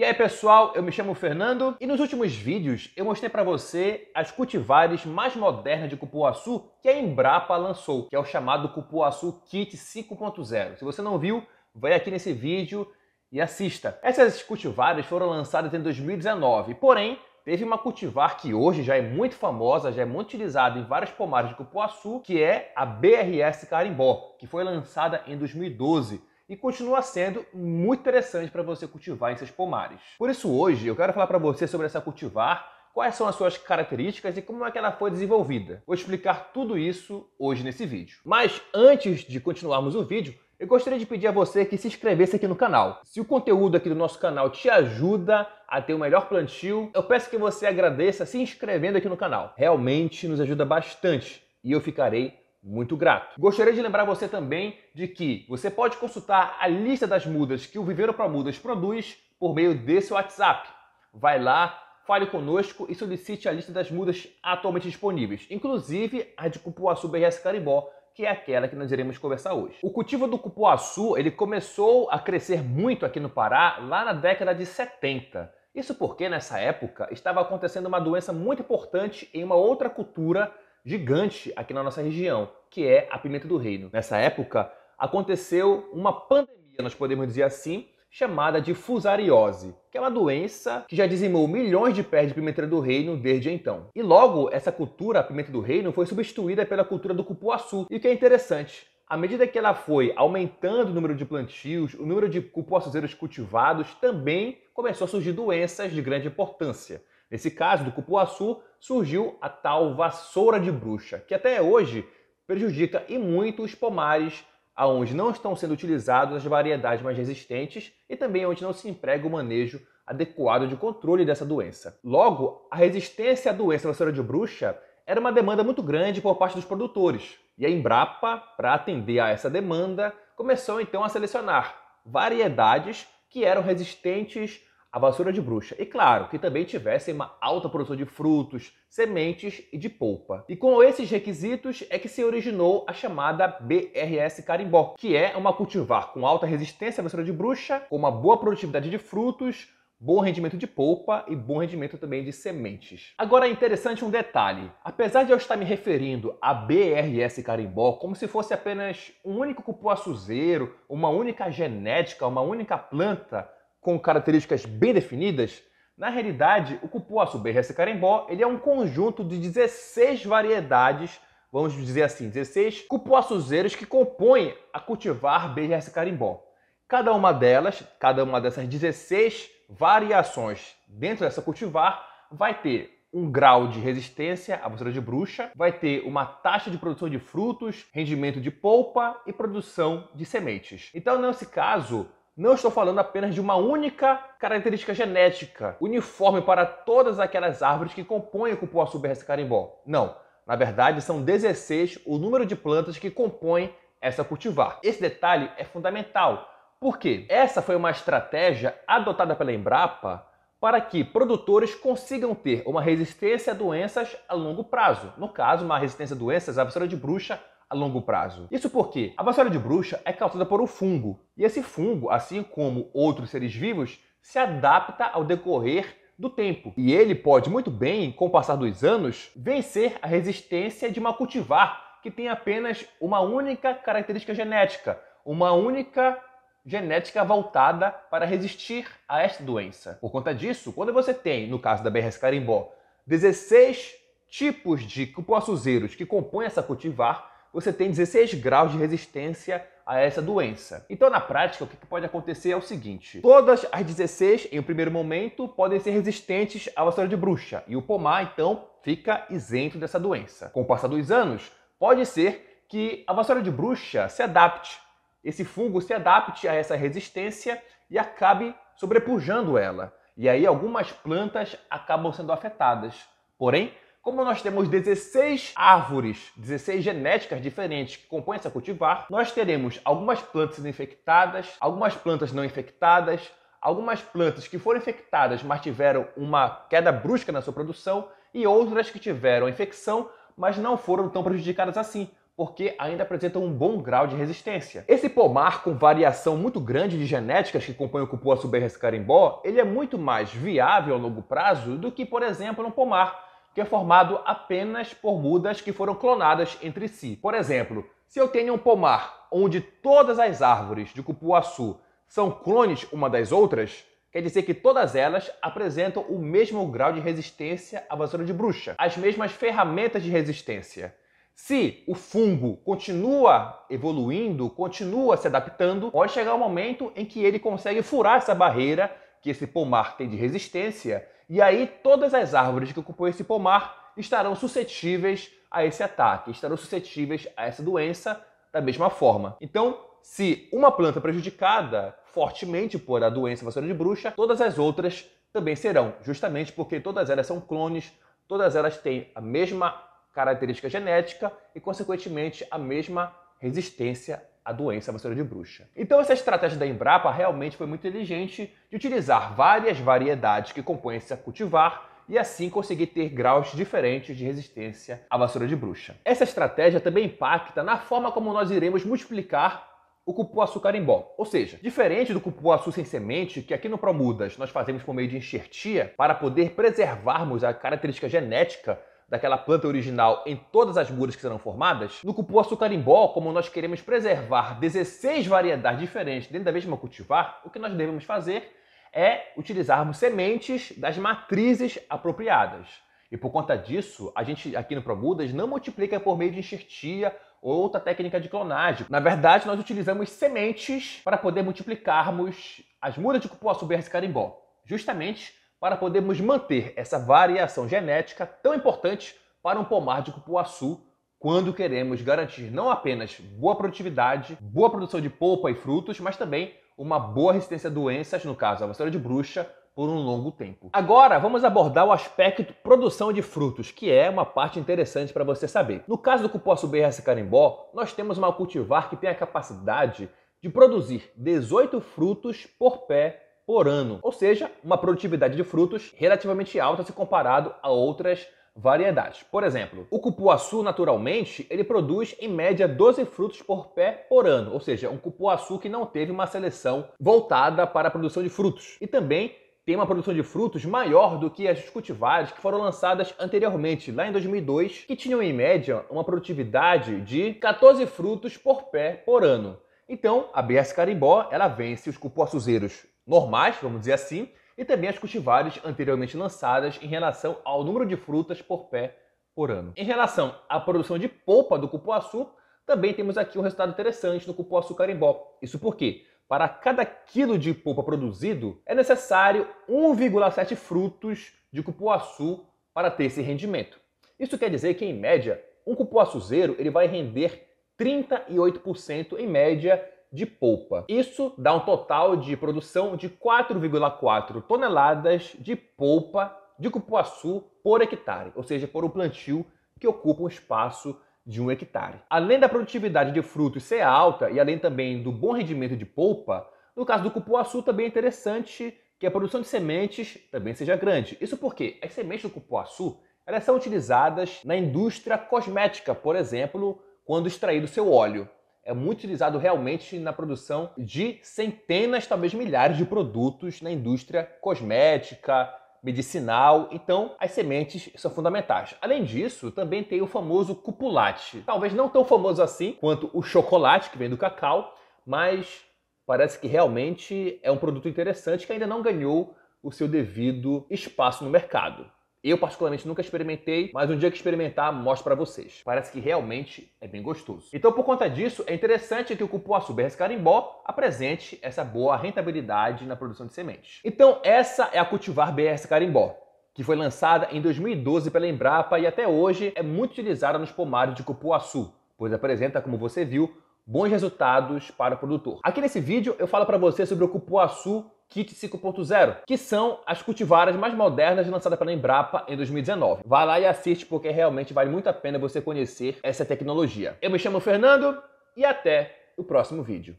E aí pessoal, eu me chamo Fernando e nos últimos vídeos eu mostrei para você as cultivares mais modernas de cupuaçu que a Embrapa lançou, que é o chamado Cupuaçu Kit 5.0. Se você não viu, vai aqui nesse vídeo e assista. Essas cultivares foram lançadas em 2019, porém teve uma cultivar que hoje já é muito famosa, já é muito utilizada em várias pomares de cupuaçu, que é a BRS Carimbó, que foi lançada em 2012 e continua sendo muito interessante para você cultivar em seus pomares. Por isso hoje eu quero falar para você sobre essa cultivar, quais são as suas características e como é que ela foi desenvolvida. Vou explicar tudo isso hoje nesse vídeo. Mas antes de continuarmos o vídeo, eu gostaria de pedir a você que se inscrevesse aqui no canal. Se o conteúdo aqui do nosso canal te ajuda a ter o um melhor plantio, eu peço que você agradeça se inscrevendo aqui no canal. Realmente nos ajuda bastante e eu ficarei muito grato. Gostaria de lembrar você também de que você pode consultar a lista das mudas que o Viveiro para Mudas produz por meio desse WhatsApp. Vai lá, fale conosco e solicite a lista das mudas atualmente disponíveis, inclusive a de cupuaçu BRS Caribó, que é aquela que nós iremos conversar hoje. O cultivo do cupuaçu ele começou a crescer muito aqui no Pará lá na década de 70. Isso porque nessa época estava acontecendo uma doença muito importante em uma outra cultura gigante aqui na nossa região, que é a pimenta do reino. Nessa época, aconteceu uma pandemia, nós podemos dizer assim, chamada de fusariose, que é uma doença que já dizimou milhões de pés de pimenta do reino desde então. E logo, essa cultura, a pimenta do reino, foi substituída pela cultura do cupuaçu. E o que é interessante, à medida que ela foi aumentando o número de plantios, o número de cupuaçuzeiros cultivados, também começou a surgir doenças de grande importância. Nesse caso do cupuaçu, surgiu a tal vassoura de bruxa, que até hoje prejudica e muito os pomares aonde não estão sendo utilizadas as variedades mais resistentes e também onde não se emprega o manejo adequado de controle dessa doença. Logo, a resistência à doença vassoura de bruxa era uma demanda muito grande por parte dos produtores. E a Embrapa, para atender a essa demanda, começou então a selecionar variedades que eram resistentes a vassoura de bruxa e, claro, que também tivessem uma alta produção de frutos, sementes e de polpa. E com esses requisitos é que se originou a chamada BRS Carimbó, que é uma cultivar com alta resistência à vassoura de bruxa, com uma boa produtividade de frutos, bom rendimento de polpa e bom rendimento também de sementes. Agora é interessante um detalhe. Apesar de eu estar me referindo a BRS Carimbó como se fosse apenas um único cupuaçuzeiro, uma única genética, uma única planta, com características bem definidas, na realidade, o cupuaçu BRS Carimbó ele é um conjunto de 16 variedades, vamos dizer assim, 16 cupuaçuzeiros que compõem a cultivar BRS carimbó. Cada uma delas, cada uma dessas 16 variações dentro dessa cultivar, vai ter um grau de resistência à vassoura de bruxa, vai ter uma taxa de produção de frutos, rendimento de polpa e produção de sementes. Então, nesse caso, não estou falando apenas de uma única característica genética uniforme para todas aquelas árvores que compõem o cupuaçu berressa carimbó. Não. Na verdade, são 16 o número de plantas que compõem essa cultivar. Esse detalhe é fundamental, porque essa foi uma estratégia adotada pela Embrapa para que produtores consigam ter uma resistência a doenças a longo prazo. No caso, uma resistência a doenças, a vassoura de bruxa a longo prazo. Isso porque a vassoura de bruxa é causada por um fungo, e esse fungo, assim como outros seres vivos, se adapta ao decorrer do tempo. E ele pode muito bem, com o passar dos anos, vencer a resistência de uma cultivar que tem apenas uma única característica genética, uma única genética voltada para resistir a esta doença. Por conta disso, quando você tem, no caso da BRS Carimbó, 16 tipos de cupuaçuzeiros que compõem essa cultivar, você tem 16 graus de resistência a essa doença. Então, na prática, o que pode acontecer é o seguinte: todas as 16, em um primeiro momento, podem ser resistentes à vassoura de bruxa, e o pomar, então, fica isento dessa doença. Com o passar dos anos, pode ser que a vassoura de bruxa se adapte, esse fungo se adapte a essa resistência e acabe sobrepujando ela. E aí, algumas plantas acabam sendo afetadas. Porém, como nós temos 16 árvores, 16 genéticas diferentes que compõem essa cultivar, nós teremos algumas plantas infectadas, algumas plantas não infectadas, algumas plantas que foram infectadas, mas tiveram uma queda brusca na sua produção, e outras que tiveram infecção, mas não foram tão prejudicadas assim, porque ainda apresentam um bom grau de resistência. Esse pomar com variação muito grande de genéticas que compõe o cupuaçu berres carimbó, ele é muito mais viável a longo prazo do que, por exemplo, um pomar que é formado apenas por mudas que foram clonadas entre si. Por exemplo, se eu tenho um pomar onde todas as árvores de cupuaçu são clones uma das outras, quer dizer que todas elas apresentam o mesmo grau de resistência à vassoura de bruxa, as mesmas ferramentas de resistência. Se o fungo continua evoluindo, continua se adaptando, pode chegar um momento em que ele consegue furar essa barreira que esse pomar tem de resistência, e aí todas as árvores que ocupam esse pomar estarão suscetíveis a esse ataque, estarão suscetíveis a essa doença da mesma forma. Então, se uma planta prejudicada fortemente por a doença vassoura de bruxa, todas as outras também serão, justamente porque todas elas são clones, todas elas têm a mesma característica genética e, consequentemente, a mesma resistência a doença vassoura de bruxa. Então essa estratégia da Embrapa realmente foi muito inteligente de utilizar várias variedades que compõem esse cultivar e assim conseguir ter graus diferentes de resistência à vassoura de bruxa. Essa estratégia também impacta na forma como nós iremos multiplicar o cupuaçu carimbó. Ou seja, diferente do cupuaçu sem semente, que aqui no Promudas nós fazemos por meio de enxertia para poder preservarmos a característica genética daquela planta original em todas as mudas que serão formadas, no cupuaçu carimbó, como nós queremos preservar 16 variedades diferentes dentro da mesma cultivar, o que nós devemos fazer é utilizarmos sementes das matrizes apropriadas. E por conta disso, a gente aqui no ProMudas não multiplica por meio de enxertia ou outra técnica de clonagem. Na verdade, nós utilizamos sementes para poder multiplicarmos as mudas de cupuaçu BRS carimbó, justamente para podermos manter essa variação genética tão importante para um pomar de cupuaçu quando queremos garantir não apenas boa produtividade, boa produção de polpa e frutos, mas também uma boa resistência a doenças, no caso a vassoura de bruxa, por um longo tempo. Agora vamos abordar o aspecto produção de frutos, que é uma parte interessante para você saber. No caso do cupuaçu BRS carimbó, nós temos uma cultivar que tem a capacidade de produzir 18 frutos por pé por ano, ou seja, uma produtividade de frutos relativamente alta se comparado a outras variedades. Por exemplo, o cupuaçu naturalmente ele produz em média 12 frutos por pé por ano, ou seja, um cupuaçu que não teve uma seleção voltada para a produção de frutos. E também tem uma produção de frutos maior do que as cultivares que foram lançadas anteriormente, lá em 2002, que tinham em média uma produtividade de 14 frutos por pé por ano. Então, a BS Carimbó, ela vence os cupuaçuzeiros normais, vamos dizer assim, e também as cultivares anteriormente lançadas em relação ao número de frutas por pé por ano. Em relação à produção de polpa do cupuaçu, também temos aqui um resultado interessante no cupuaçu carimbó. Isso porque, para cada quilo de polpa produzido, é necessário 1,7 frutos de cupuaçu para ter esse rendimento. Isso quer dizer que, em média, um cupuaçuzeiro ele vai render 38% em média de polpa. Isso dá um total de produção de 4,4 toneladas de polpa de cupuaçu por hectare, ou seja, por um plantio que ocupa um espaço de um hectare. Além da produtividade de frutos ser alta e além também do bom rendimento de polpa, no caso do cupuaçu também é interessante que a produção de sementes também seja grande. Isso porque as sementes do cupuaçu elas são utilizadas na indústria cosmética, por exemplo, quando extraído seu óleo. É muito utilizado realmente na produção de centenas, talvez milhares de produtos na indústria cosmética, medicinal, então as sementes são fundamentais. Além disso, também tem o famoso cupulate. Talvez não tão famoso assim quanto o chocolate que vem do cacau, mas parece que realmente é um produto interessante que ainda não ganhou o seu devido espaço no mercado. Eu, particularmente, nunca experimentei, mas um dia que experimentar, mostro para vocês. Parece que realmente é bem gostoso. Então, por conta disso, é interessante que o Cupuaçu BRS carimbó apresente essa boa rentabilidade na produção de sementes. Então, essa é a cultivar BRS carimbó que foi lançada em 2012 pela Embrapa e até hoje é muito utilizada nos pomares de cupuaçu, pois apresenta, como você viu, bons resultados para o produtor. Aqui nesse vídeo eu falo para você sobre o cupuaçu Kit 5.0, que são as cultivaras mais modernas lançadas pela Embrapa em 2019. Vá lá e assiste porque realmente vale muito a pena você conhecer essa tecnologia. Eu me chamo Fernando e até o próximo vídeo.